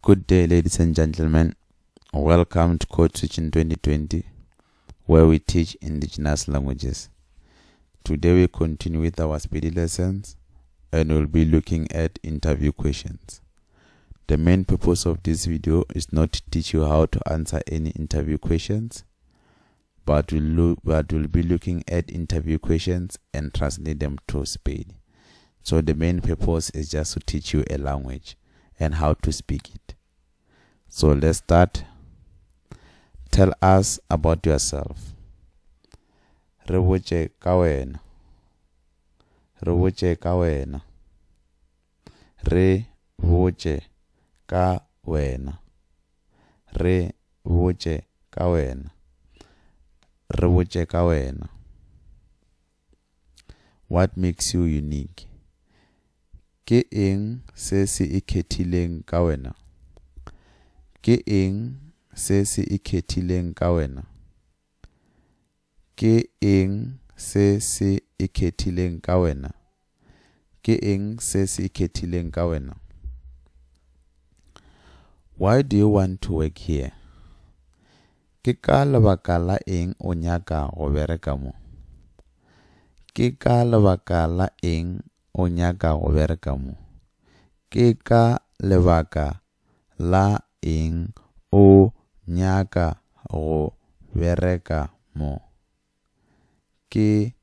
Good day, ladies and gentlemen. Welcome to Code Switching 2020, where we teach indigenous languages. Today we continue with our speedy lessons and we'll be looking at interview questions. The main purpose of this video is not to teach you how to answer any interview questions, but we'll, look, but we'll be looking at interview questions and translate them to speed. So the main purpose is just to teach you a language. and how to speak it. So let's start. Tell us about yourself. Rivuche kawena. Rivuche kawena. Rivuche kawena. Rivuche kawena. Rivuche kawena. What makes you unique? ke eng se se ikgethileng ka wena ke eng se se ikgethileng ka wena ke eng se se ikgethileng ka wena ke eng se se ikgethileng ka wena why do you want to work here ke ka lebaka la eng o nyaka go bereka mo ke ka lebaka la eng o nyaka go bereka mo ke ka lebaka la eng o nyaka go bereka mo ke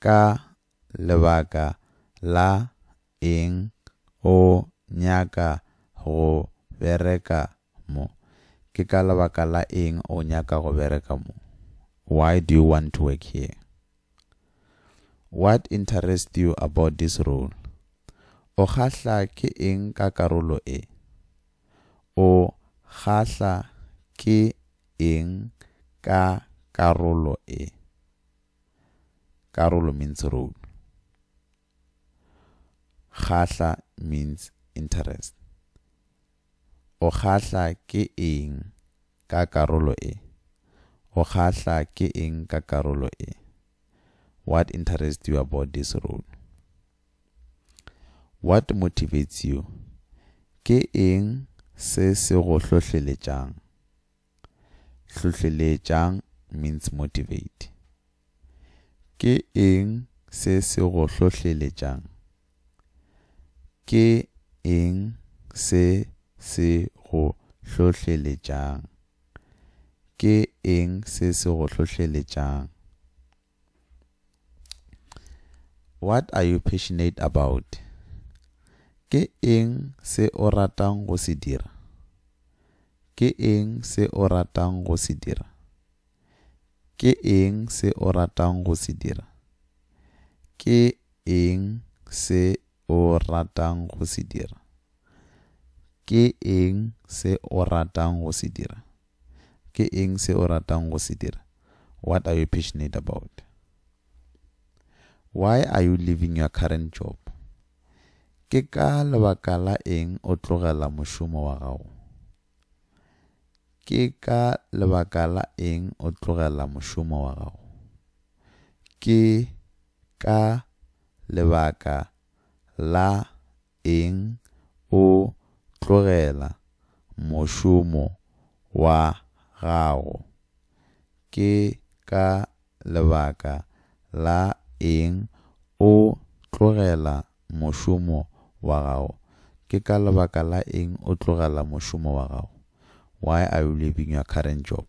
ka lebaka la eng o nyaka go bereka mo ke ka lebaka la eng o nyaka go bereka mo why do you want to work here What interests you about this role? O kgahla ke eng ka karolo e? O kgahla ke eng ka karolo e? Karolo means role. Kgahla means interest. O kgahla ke eng ka karolo e? O kgahla ke eng ka karolo e? What interests you about this role? What motivates you? Ke eng se se go hlohleletsang? Hlohleletsang means motivate. Ke eng se se go hlohleletsang? Ke eng se se go hlohleletsang? Ke eng se se go hlohleletsang? What are you passionate about? Ke eng se o ratang go se dira? Ke eng se o ratang go se dira? Ke eng se o ratang go se dira? Ke eng se o ratang go se dira? Ke eng se o ratang go se dira? Ke eng se o ratang go se dira? What are you passionate about? why are you leaving your current job ke ka lebaka la eng o tlogela mošomo wa gago ke ka lebaka la eng o tlogela mošomo wa gago ke ka lebaka la eng o tlogela mošomo wa gago ke ka lebaka la eng o tlogela mošomo wa gago? Ke ka lebaka la eng o tlogela mošomo wa gago? Why are you leaving your current job?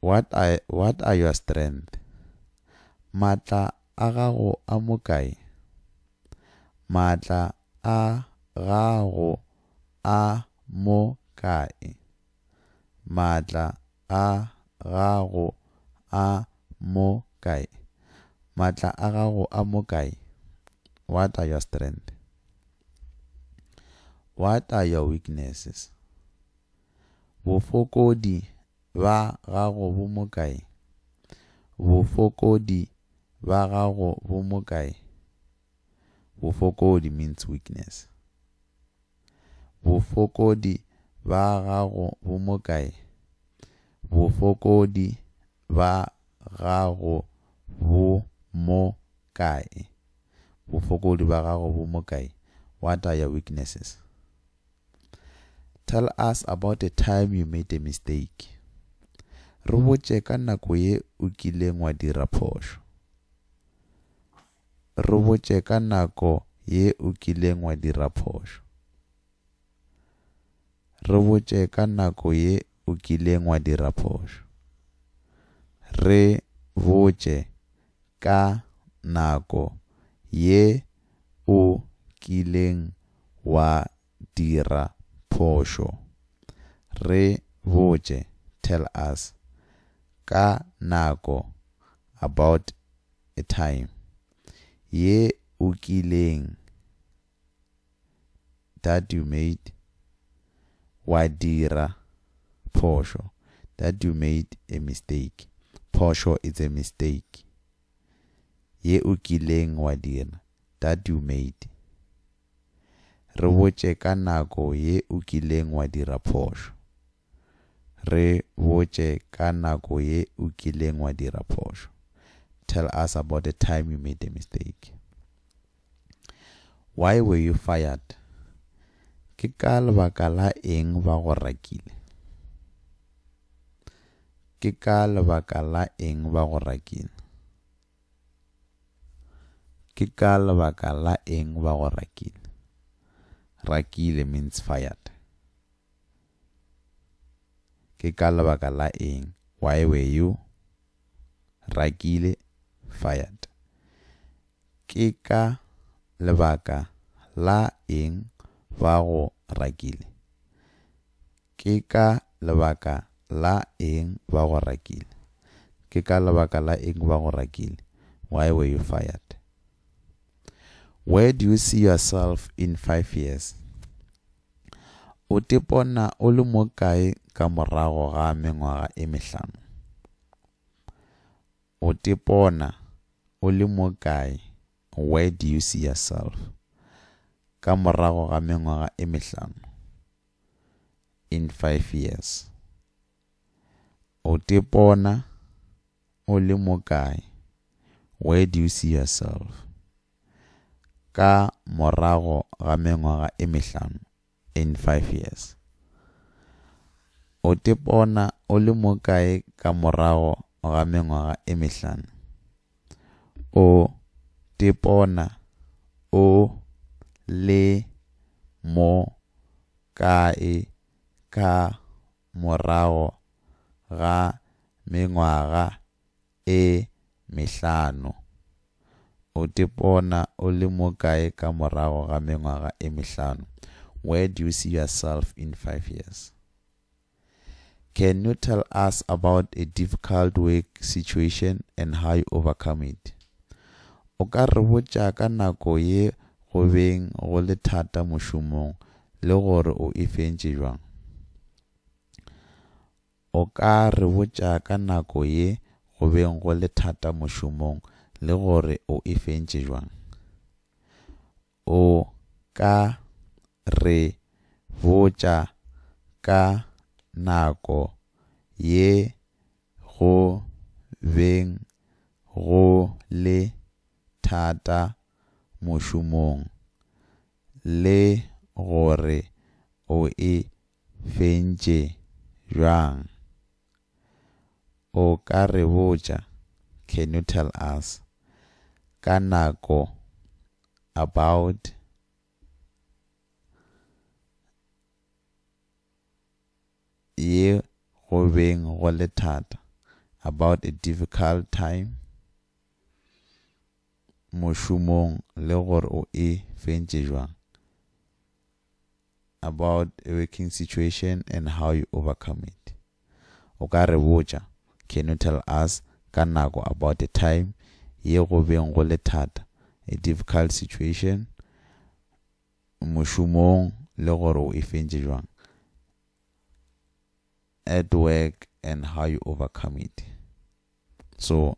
What are, what are your strength? Maatla a gago a mokae? Maatla a gago a mokae? Maatla a gago a mokae? kae maatla a gago a mokae what are your strength what are your weaknesses bofokodi ba gago bo mokae bofokodi ba gago bo mokae bofokodi means weakness bofokodi ba gago bo mokae bofokodi ba gago bo mo mokae bofokodi ba gago bo mo kae what are your weaknesses tell us about the time you made a mistake re botse ka nako ye o kileng wa dira phošo re botse ka nako ye o kileng wa dira phošo re botse ka nako ye o kileng wa dira phošo re botše ka nako ye o kileng wa dira phošo re botše tell us ka nako about a time ye o kileng that you made wa dira phošo that you made a mistake phošo is a mistake ye o kileng wa dira that you made re mm-hmm. botse ka nako ye o kileng wa dira phošo re botse ka nako ye o kileng wa dira phošo tell us about the time you made a mistake why were you fired ke ka lebaka la eng ba go rakile ke ka lebaka la eng ba go rakile ke ka lebaka la eng ba go rakile rakile means fired ke ka lebaka la eng why were you rakile fired ke ka lebaka la eng ba go rakile ke ka lebaka la eng ba go rakile ke ka lebaka la eng ba go rakile why were you fired where do you see yourself in five years o tepona o le mo kae ka morago ga mengwaga e mehlano o tepona o le mo kae where do you see yourself ka morago ga mengwaga e mehlano in five years o tepona o le mokae where do you see yourself ka morago ga mengwaga e mehlano in five years o tepona o le mokae ka morago ga mengwaga e mehlano o tepona o le mo kae ka morago ga mengwaga e mehlano o ipona o le mokae ka morago ga mengwaga ye mehlano where do you see yourself in five years Can you tell us about a difficult work situation and how you overcome it? O ka re botša ka nako ye go beng go le thata mošomong le gore o e fentše jwang. o ka re botša ka nako ye go beng go le thata mošomong le gore o e fentše bjang. O ka re botša ka nako ye go beng go le thata mošomong le gore o e fentše bjang. o ka re botja can you tell us ka nako about ye go beng go le thata about a difficult time mošomong le gore o e fentse jwang about a working situation and how you overcome it o ka re botja Can you tell us ka nako about the time ye go beng go le thata a difficult situation mošomong le gore o e fentse jwang at work and how you overcome it so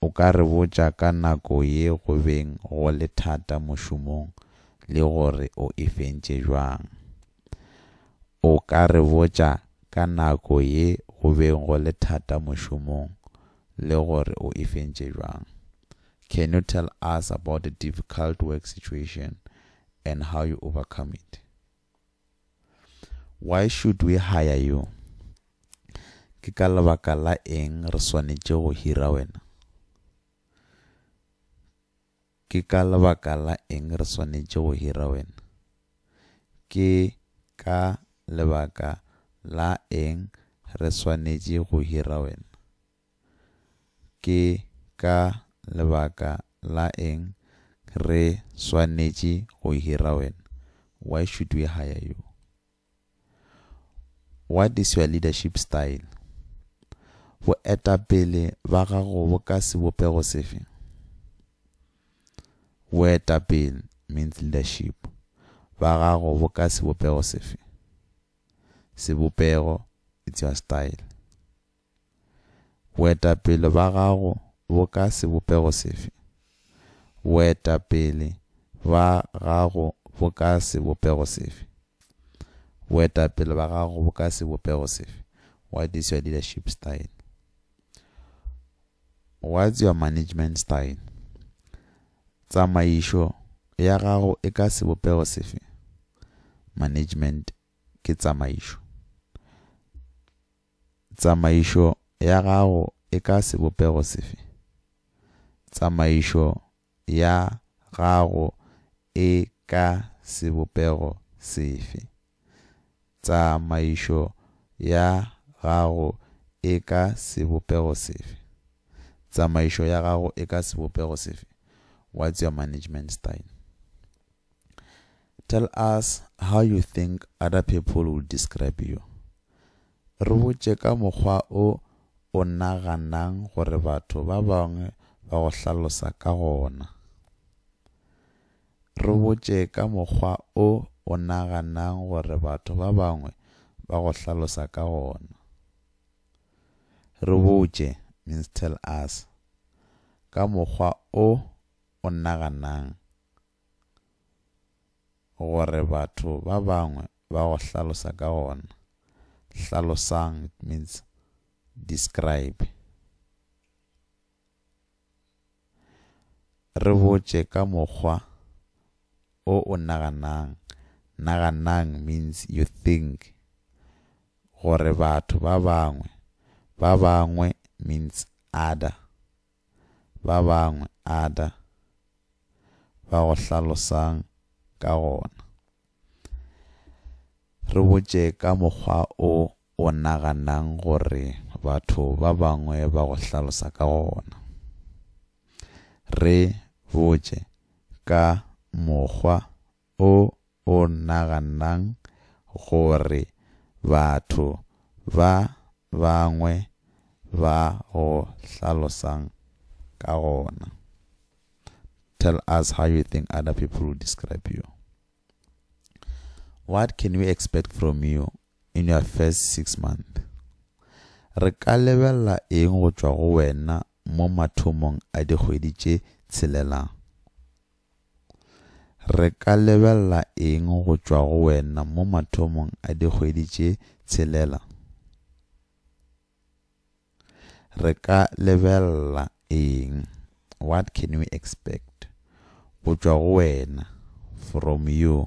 o ka re botša ka nako ye go beng go le thata mošomong le gore o e fentse jwang o ka re botša ka nako ye go beng go le thata mošomong le gore o e fentše jwang can you tell us about the difficult work situation and how you overcome it why should we hire you ke ka lebaka la eng re swanetše go hira wena ke ka lebaka la eng re swanetše go hira wena ke ka lebaka la eng re swanetše go hira wena ke ka lebaka la eng re swanetše go hira wena why should we hire you what is your leadership style boetapele ba gago bo ka sebopego sefe boetapele means leadership ba gago bo ka sebopego sefe sebopego it's your style boetapele ba gago bo ka sebopego sefe boetapele ba gago bo ka sebopego sefe boetapele ba gago bo ka sebopego sefe what is your leadership style what's your management style tsamaišo ya gago e ka sebopego sefe management ke tsamaišo tsamaišo ya gago e ka sebopego sefe tsamaišo ya gago e ka sebopego sefe tsamaišo ya gago e ka sebopego sefe tsamaišo ya gago e ka sebopego sefe what's your management style tell us how you think other people will describe you re botše ka mokgwa o o naganang gore batho ba bangwe ba go hlalosa ka gona. Re botše ka mokgwa o o naganang gore batho ba bangwe ba go hlalosa ka gona. Re botše, means tell us, ka mokgwa o o naganang gore batho ba bangwe ba go hlalosa ka gona. it means describe. Revoche botse ka mokgwa o o naganang. Naganang means you think. Gore batho ba bangwe. Ba bangwe means ada. Ba bangwe ada Ba go hlalosang ka gona. re botše ka mokgwa o o naganang gore batho ba bangwe ba go hlalosa ka gona re botše ka mokgwa o o naganang gore batho ba bangwe ba go hlalosang ka gona tell us how you think other people will describe you What can we expect from you in your first six months? Re ka lebella eng go tšwa go wena mo mathomong a dikgwedi tše tselelang? Re ka lebella eng go tšwa go wena mo mathomong a dikgwedi tše tselelang? Re ka lebella eng? What can we expect? go tšwa go wena from you?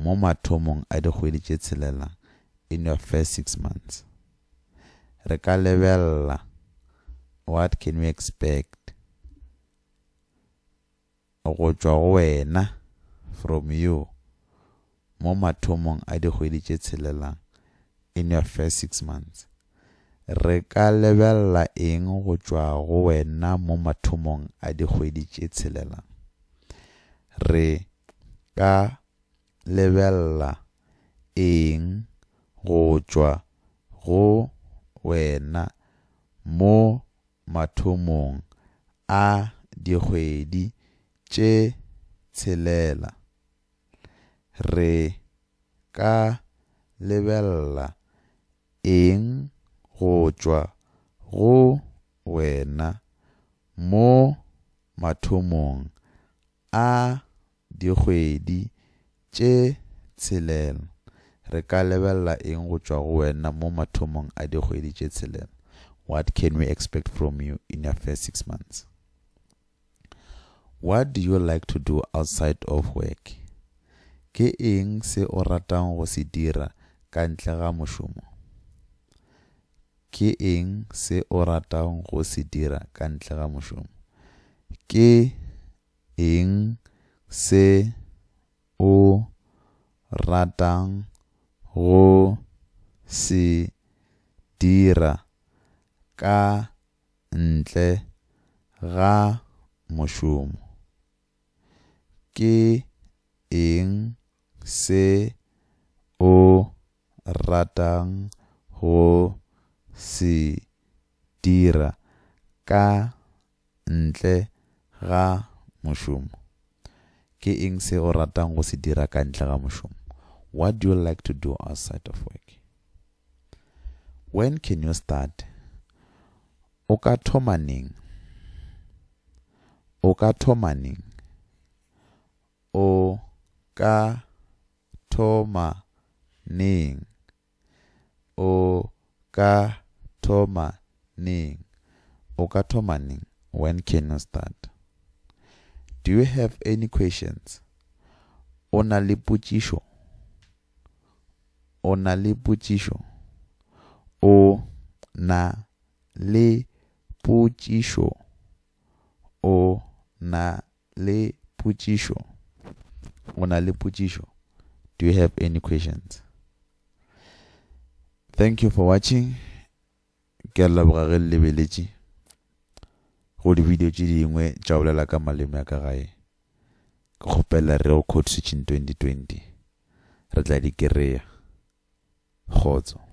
mo mathomong a dikgwedi tše tshelela in your first six months re ka lebelela what can we expect go tšwa go wena from you mo mathomong a dikgwedi tše tshelelang in your first six months re ka lebelela eng go tšwa go wena mo mathomong a dikgwedi tše tshelelang re ka lebella eng go tšwa go wena mo mathomong a dikgwedi tše tshelela. Re ka lebella eng go tšwa go wena mo mathomong a dikgwedi tše tshelela re ka lebelela eng go tšwa go wena mo mathomong a dikgwedi tše tshelela what can we expect from you in your first six months what do you like to do outside of work ke eng se o ratang go se dira ka ntle ga mošomo ke eng se o ratang go se dira ka ntle ga mošomo ke eng se o ratang go se dira ka ntle ga mošomo? Ke eng se o ratang go se dira ka ntle ga mošomo? ke eng se o ratang go se dira ka ntle ga mošomo what do you like to do outside of work when can you start o ka thoma neng o ka thoma neng o ka thoma neng o ka thoma neng o ka thoma neng when can you start do you have any questions o na le potsišo o na le potsišo o na le potsišo o na le potsišo o na le potsišo do you have any questions thank you for watching ke a leboga ge le lebeletše go di video tse dingwe tša bolela ka maleme a ka gae ke re o code switching 2020 re tla dikereya kgotso